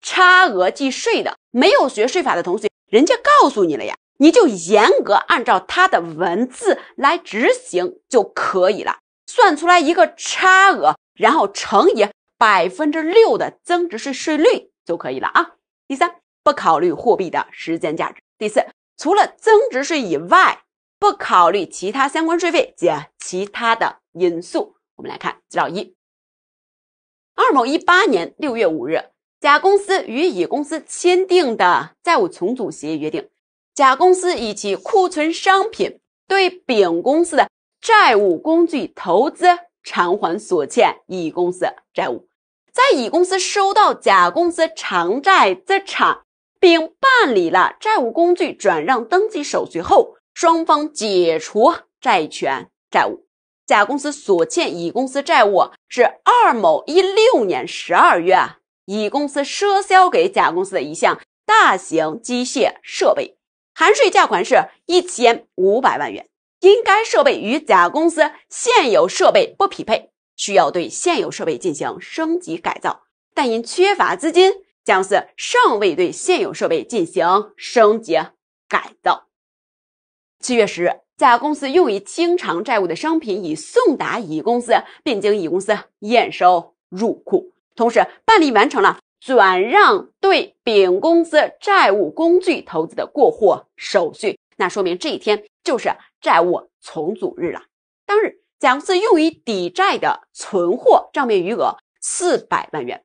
差额计税的；没有学税法的同学，人家告诉你了呀，你就严格按照它的文字来执行就可以了，算出来一个差额，然后乘以百分之六的增值税税率就可以了啊。第三，不考虑货币的时间价值；第四，除了增值税以外，不考虑其他相关税费及其他的因素。我们来看资料一。二，某一八年六月五日，甲公司与乙公司签订的债务重组协议约定，甲公司以其库存商品对丙公司的债务工具投资偿还所欠乙公司债务。在乙公司收到甲公司偿债资产并办理了债务工具转让登记手续后，双方解除债权债务。甲公司所欠乙公司债务是二某一六年十二月，乙公司赊销给甲公司的一项大型机械设备，含税价款是一千五百万元。因该设备与甲公司现有设备不匹配，需要对现有设备进行升级改造，但因缺乏资金，甲公司尚未对现有设备进行升级改造。七月十日。甲公司用于清偿债务的商品已送达乙公司，并经乙公司验收入库，同时办理完成了转让对丙公司债务工具投资的过户手续。那说明这一天就是债务重组日了。当日，甲公司用于抵债的存货账面余额四百万元，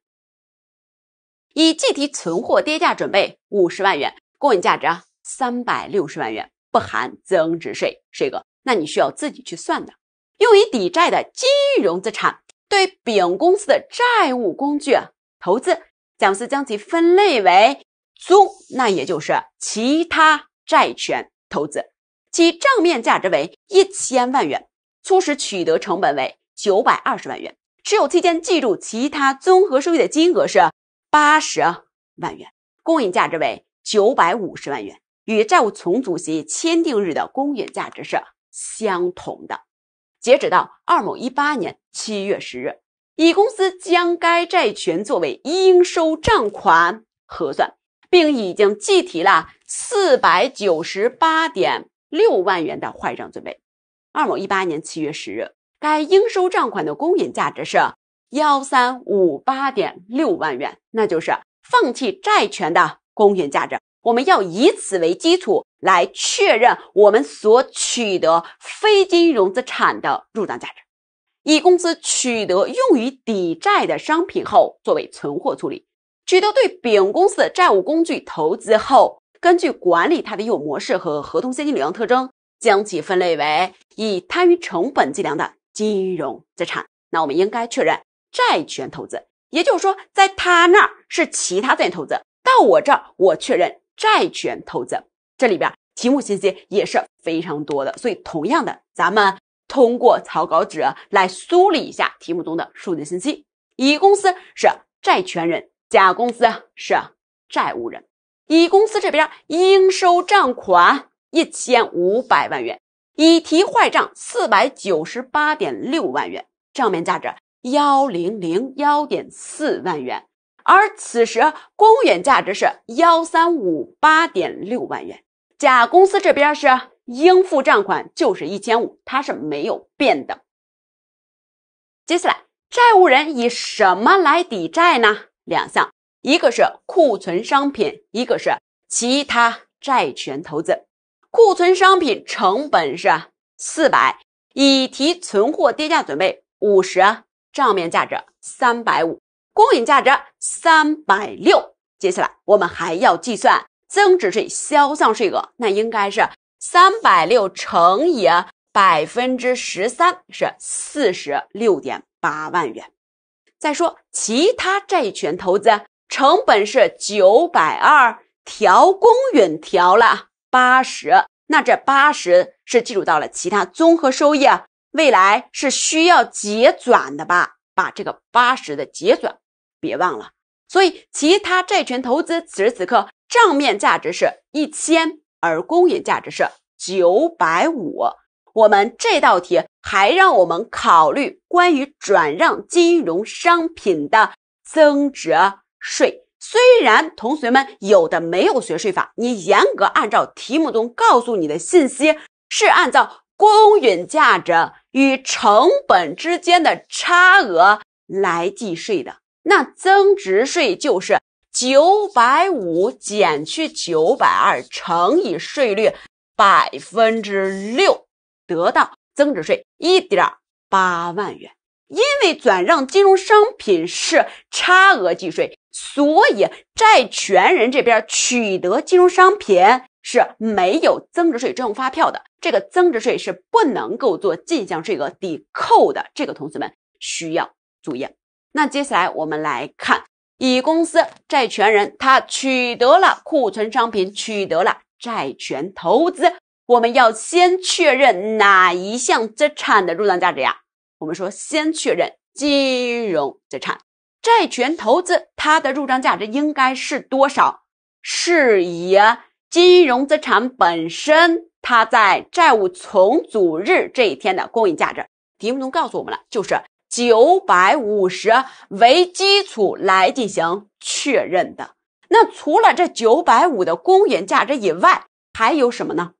以计提存货跌价准备五十万元，公允价值三百六十万元。不含增值税税额，那你需要自己去算的。用于抵债的金融资产，对丙公司的债务工具投资，甲公将其分类为租，那也就是其他债权投资，其账面价值为一千万元，初始取得成本为九百二十万元，持有期间计入其他综合收益的金额是八十万元，公允价值为九百五十万元。与债务重组协议签订日的公允价值是相同的。截止到二零一八年七月十日，乙公司将该债权作为应收账款核算，并已经计提了四百九十八点六万元的坏账准备。二零一八年七月十日，该应收账款的公允价值是幺三五八点六万元，那就是放弃债权的公允价值。我们要以此为基础来确认我们所取得非金融资产的入账价值。乙公司取得用于抵债的商品后，作为存货处理；取得对丙公司的债务工具投资后，根据管理它的业务模式和合同现金流量特征，将其分类为以摊余成本计量的金融资产。那我们应该确认债权投资，也就是说，在他那儿是其他债权投资，到我这儿我确认。债权投资，这里边题目信息也是非常多的，所以同样的，咱们通过草稿纸来梳理一下题目中的数据信息。乙公司是债权人，甲公司是债务人。乙公司这边应收账款一千五百万元，已提坏账四百九十八点六万元，账面价值幺零零幺点四万元。而此时公允价值是幺三五八点六万元，甲公司这边是应付账款就是一千五，它是没有变的。接下来，债务人以什么来抵债呢？两项，一个是库存商品，一个是其他债权投资。库存商品成本是四百，已提存货跌价准备五十，账面价值三百五。公允价值三百六，接下来我们还要计算增值税销项税额，那应该是三百六乘以百分之十三，是四十六点八万元。再说其他债权投资成本是九百二，调公允调了八十，那这八十是计入到了其他综合收益，未来是需要结转的吧？把这个八十的结转。别忘了，所以其他债权投资此时此刻账面价值是一千，而公允价值是九百五。我们这道题还让我们考虑关于转让金融商品的增值税。虽然同学们有的没有学税法，你严格按照题目中告诉你的信息，是按照公允价值与成本之间的差额来计税的。那增值税就是九百五减去九百二乘以税率百分之六，得到增值税一点八万元。因为转让金融商品是差额计税，所以债权人这边取得金融商品是没有增值税专用发票的，这个增值税是不能够做进项税额抵扣的。这个同学们需要注意。那接下来我们来看乙公司债权人，他取得了库存商品，取得了债权投资。我们要先确认哪一项资产的入账价值呀？我们说先确认金融资产债权投资，它的入账价值应该是多少？是以金融资产本身它在债务重组日这一天的公允价值。题目中告诉我们了，就是。九百五十为基础来进行确认的。那除了这九百五的公允价值以外，还有什么呢？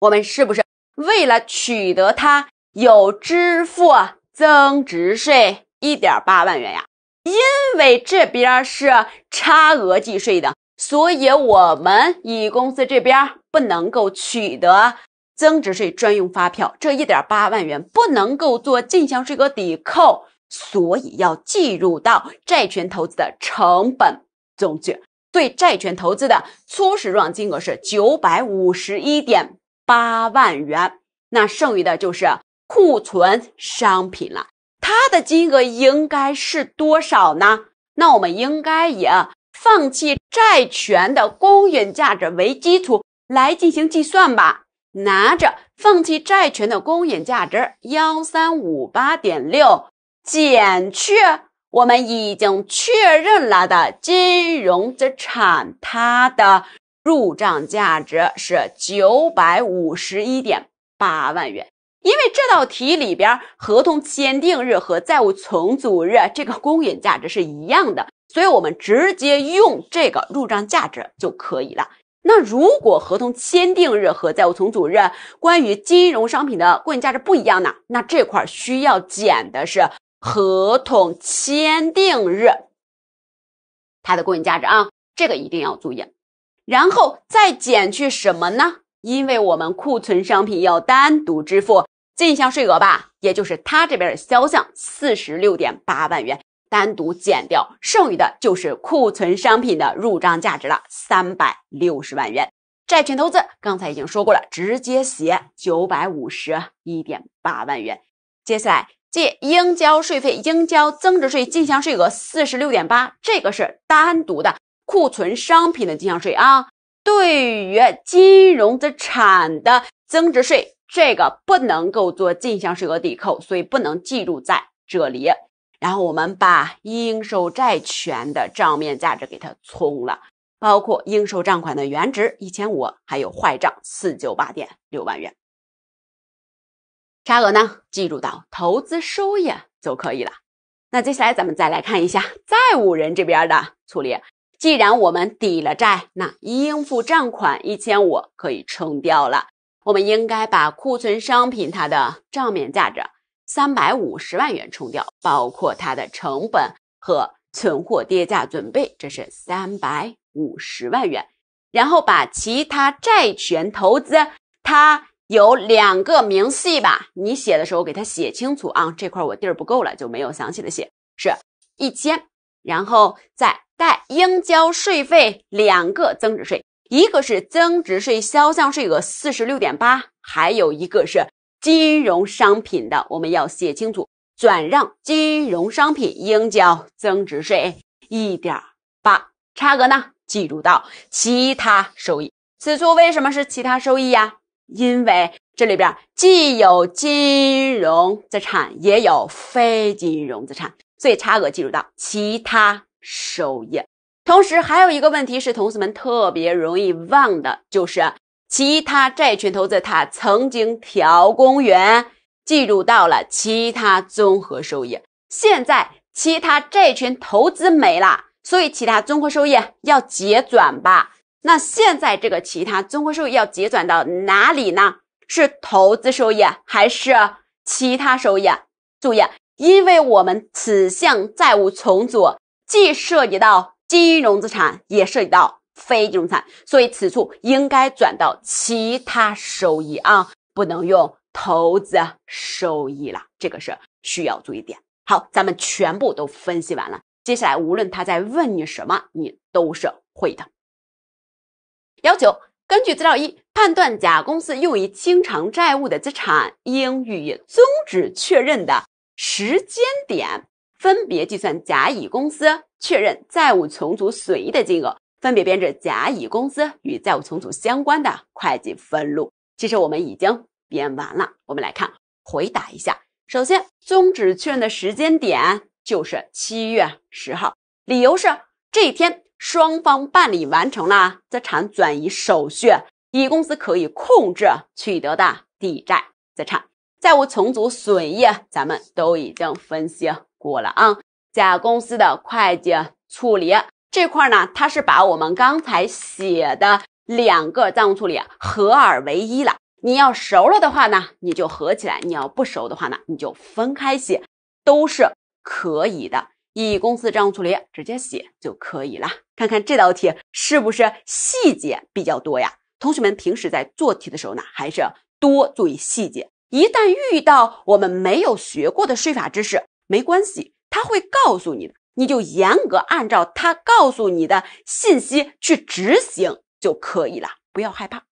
我们是不是为了取得它，有支付增值税一点八万元呀？因为这边是差额计税的，所以我们乙公司这边不能够取得。增值税专用发票这一点八万元不能够做进项税额抵扣，所以要计入到债权投资的成本中去。对债权投资的初始账金额是九百五十一点八万元，那剩余的就是库存商品了。它的金额应该是多少呢？那我们应该以放弃债权的公允价值为基础来进行计算吧。拿着放弃债权的公允价值幺三五八点六，减去我们已经确认了的金融资产，它的入账价值是九百五十一点八万元。因为这道题里边合同签订日和债务重组日这个公允价值是一样的，所以我们直接用这个入账价值就可以了。那如果合同签订日和债务重组日关于金融商品的公允价值不一样呢？那这块需要减的是合同签订日它的公允价值啊，这个一定要注意。然后再减去什么呢？因为我们库存商品要单独支付进项税额吧，也就是它这边的销项四十六点八万元。单独减掉，剩余的就是库存商品的入账价值了，三百六十万元。债权投资刚才已经说过了，直接写九百五十一点八万元。接下来借应交税费，应交增值税进项税额四十六点八，这个是单独的库存商品的进项税啊。对于金融资产的增值税，这个不能够做进项税额抵扣，所以不能计入在这里。然后我们把应收债权的账面价值给它冲了，包括应收账款的原值一千五，还有坏账四九八点六万元，差额呢计入到投资收益就可以了。那接下来咱们再来看一下债务人这边的处理，既然我们抵了债，那应付账款一千五可以冲掉了，我们应该把库存商品它的账面价值。三百五十万元冲掉，包括它的成本和存货跌价准备，这是三百五十万元。然后把其他债权投资，它有两个明细吧，你写的时候给它写清楚啊。这块我地儿不够了，就没有详细的写，是一千。然后再带应交税费两个增值税，一个是增值税销项税额四十六点八，还有一个是。金融商品的，我们要写清楚，转让金融商品应交增值税一点八，差额呢计入到其他收益。此处为什么是其他收益呀？因为这里边既有金融资产，也有非金融资产，所以差额计入到其他收益。同时还有一个问题是，同学们特别容易忘的，就是。其他债权投资，它曾经调公允，计入到了其他综合收益。现在其他债权投资没了，所以其他综合收益要结转吧？那现在这个其他综合收益要结转到哪里呢？是投资收益还是其他收益？注意，因为我们此项债务重组既涉及到金融资产，也涉及到。非金融资产，所以此处应该转到其他收益啊，不能用投资收益了，这个是需要注意点。好，咱们全部都分析完了，接下来无论他在问你什么，你都是会的。要求根据资料一判断，甲公司用于清偿债务的资产应予以终止确认的时间点，分别计算甲乙公司确认债务重组损益的金额。分别编制甲乙公司与债务重组相关的会计分录。其实我们已经编完了，我们来看，回答一下。首先，终止确认的时间点就是七月十号，理由是这一天双方办理完成了资产转移手续，乙公司可以控制取得的抵债资产。债务重组损益咱们都已经分析过了啊，甲公司的会计处理。这块呢，它是把我们刚才写的两个账务处理合二为一了。你要熟了的话呢，你就合起来；你要不熟的话呢，你就分开写，都是可以的。乙公司账务处理直接写就可以了。看看这道题是不是细节比较多呀？同学们平时在做题的时候呢，还是多注意细节。一旦遇到我们没有学过的税法知识，没关系，它会告诉你的。你就严格按照他告诉你的信息去执行就可以了，不要害怕。